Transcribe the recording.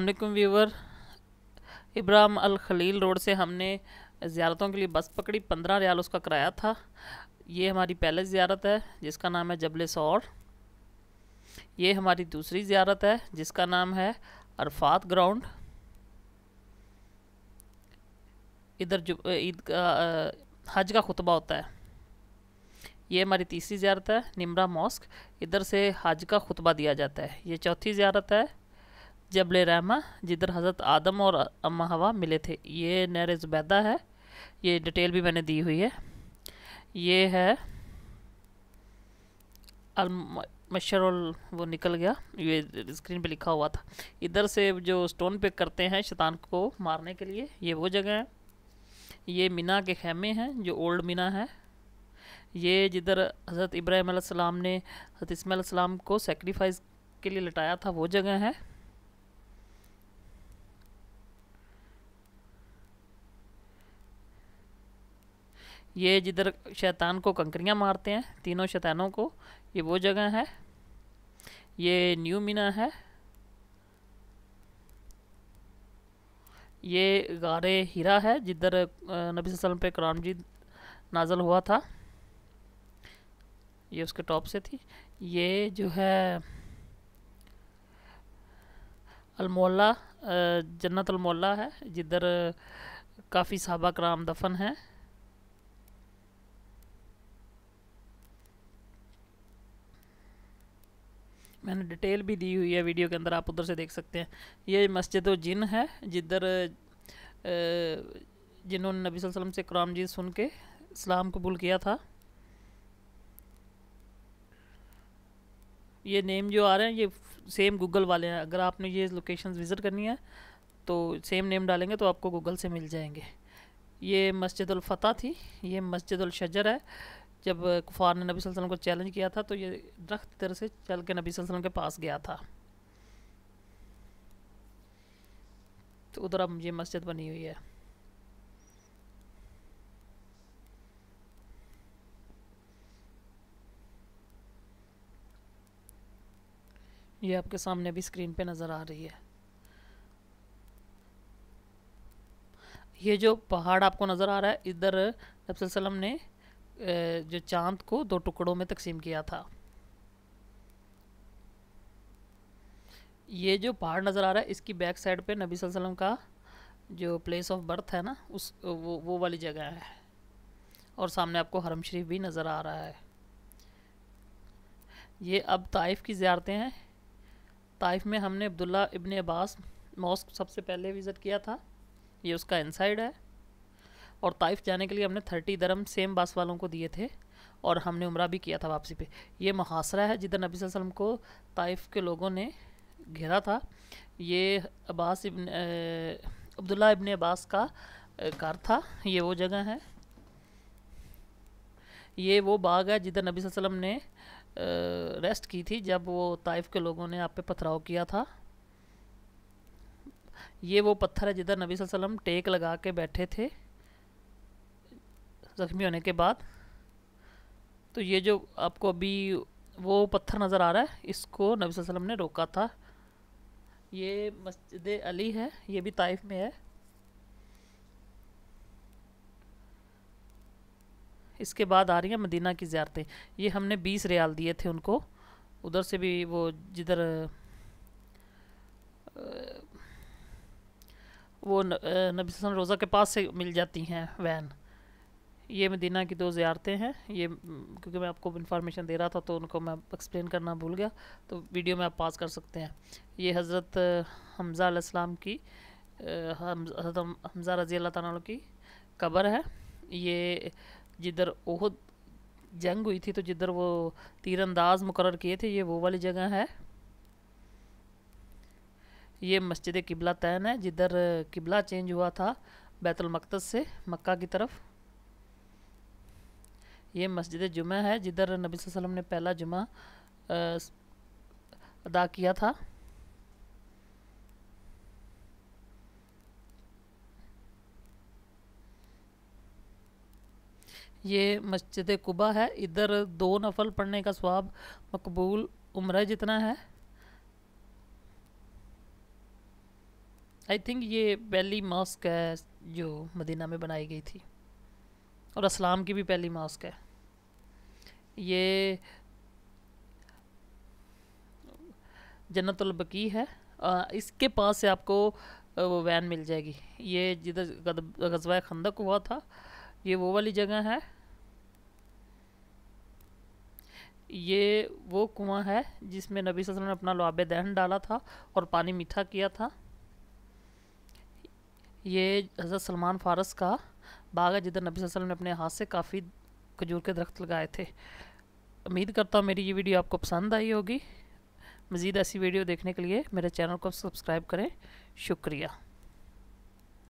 अलकुम viewer Ibrahim Al Khalil road से हमने ज़्यारतों के लिए बस पकड़ी पंद्रह रियाल उसका किराया था ये हमारी पहले ज़्यारत है जिसका नाम है जबल सौर ये हमारी दूसरी ज़्यारत है जिसका नाम है अरफात ग्राउंड इधर जो ईद का हज का खुतबा होता है ये हमारी तीसरी ज़्यारत है निमरा मॉस्क इधर से हज का खुतबा दिया जाता है ये चौथी ज़्यारत है जबल रहमा जिधर हज़रत आदम और अम्मा हवा मिले थे ये नर जुबैदा है ये डिटेल भी मैंने दी हुई है ये है मशर वो निकल गया ये स्क्रीन पे लिखा हुआ था इधर से जो स्टोन पे करते हैं शैतान को मारने के लिए ये वो जगह है ये मीना के खेमे हैं जो ओल्ड मीना है ये जिधर हज़रत इब्राहिम ने हज़रत सलाम को सेक्रीफाइस के लिए लटाया था वो जगह है ये जिधर शैतान को कंकरियाँ मारते हैं तीनों शैतानों को ये वो जगह है ये न्यू मीना है ये गारे हीरा है जिधर नबी वसल्लम पे कराम जी नाजल हुआ था ये उसके टॉप से थी ये जो है अलमोला जन्नत अलमोला है जिधर काफ़ी सहाबा कराम दफन है मैंने डिटेल भी दी हुई है वीडियो के अंदर आप उधर से देख सकते हैं ये मस्जिद जिन है जिधर जिन्होंने नबी वसल्लम से कुरान जी सुन के इस्लाम कबूल किया था ये नेम जो आ रहे हैं ये सेम गूगल वाले हैं अगर आपने ये लोकेशन विज़िट करनी है तो सेम नेम डालेंगे तो आपको गूगल से मिल जाएंगे ये मस्जिद फतह थी ये मस्जिद शजर है जब कुफार ने नबी वसल्लम को चैलेंज किया था तो ये दरख्त तरह से चल के नबी वसल्लम के पास गया था तो उधर अब ये मस्जिद बनी हुई है ये आपके सामने भी स्क्रीन पे नज़र आ रही है ये जो पहाड़ आपको नज़र आ रहा है इधर नबी वसल्लम ने जो चांद को दो टुकड़ों में तकसीम किया था ये जो पहाड़ नज़र आ रहा है इसकी बैक साइड पे नबी वसल्लम का जो प्लेस ऑफ बर्थ है ना उस वो वो वाली जगह है और सामने आपको हरम शरीफ भी नज़र आ रहा है ये अब ताइफ की ज़्यारतें हैं ताइफ में हमने अब्दुल्ला इबन अब्बास मॉस्क सबसे पहले विज़िट किया था ये उसका इनसाइड है और ताइफ जाने के लिए हमने थर्टी दरम सेम बास वालों को दिए थे और हमने उम्र भी किया था वापसी पे ये मुहासरा है जिधर नबी वसल्लम को ताइफ के लोगों ने घेरा था ये अब्बास इबन अब्दुल्ला इबन अब्बास का घर था ये वो जगह है ये वो बाग है जिधर नबी वसल्लम ने रेस्ट की थी जब वो ताइफ के लोगों ने आप पे पथराव किया था ये वो पत्थर है जिधर नबी वसल्लम टेक लगा के बैठे थे ज़ख्मी होने के बाद तो ये जो आपको अभी वो पत्थर नज़र आ रहा है इसको नबी वसल्लम ने रोका था ये मस्जिद अली है ये भी ताइफ में है इसके बाद आ रही है मदीना की ज्यारतें ये हमने बीस रियाल दिए थे उनको उधर से भी वो जिधर वो नबी रोज़ा के पास से मिल जाती हैं वैन ये मदीना की दो ज़्यारतें हैं ये क्योंकि मैं आपको इन्फॉर्मेशन दे रहा था तो उनको मैं एक्सप्लेन करना भूल गया तो वीडियो में आप पास कर सकते हैं ये हज़रत हमज़ा आसमाम की हज़रत हमज़ा रज़ी अल्लाह तुम की कबर है ये जिधर ओहद जंग हुई थी तो जिधर वो तीरंदाज मुकर किए थे ये वो वाली जगह है ये मस्जिद किबला तैन है जिधर किबला चेंज हुआ था बैतुलमकद से मक्का की तरफ़ ये मस्जिद जुमा है जिधर नबी वसल्लम ने पहला जुमा अदा किया था ये मस्जिद कुबा है इधर दो नफल पढ़ने का स्वाब मकबूल उम्र जितना है आई थिंक ये पहली मॉस्क है जो मदीना में बनाई गई थी और असलाम की भी पहली मास्क है ये जन्नतुलबकी है इसके पास से आपको वो वैन मिल जाएगी ये जिधर गजवा खंदक हुआ था ये वो वाली जगह है ये वो कुआं है जिसमें नबी वसल्लम ने अपना लुआब दहन डाला था और पानी मीठा किया था ये हज़रत सलमान फारस का बाग है जिधर नबी वसल्लम ने अपने हाथ से काफ़ी खजूर के दरख्त लगाए थे उम्मीद करता हूँ मेरी ये वीडियो आपको पसंद आई होगी मज़ीद ऐसी वीडियो देखने के लिए मेरे चैनल को सब्सक्राइब करें शुक्रिया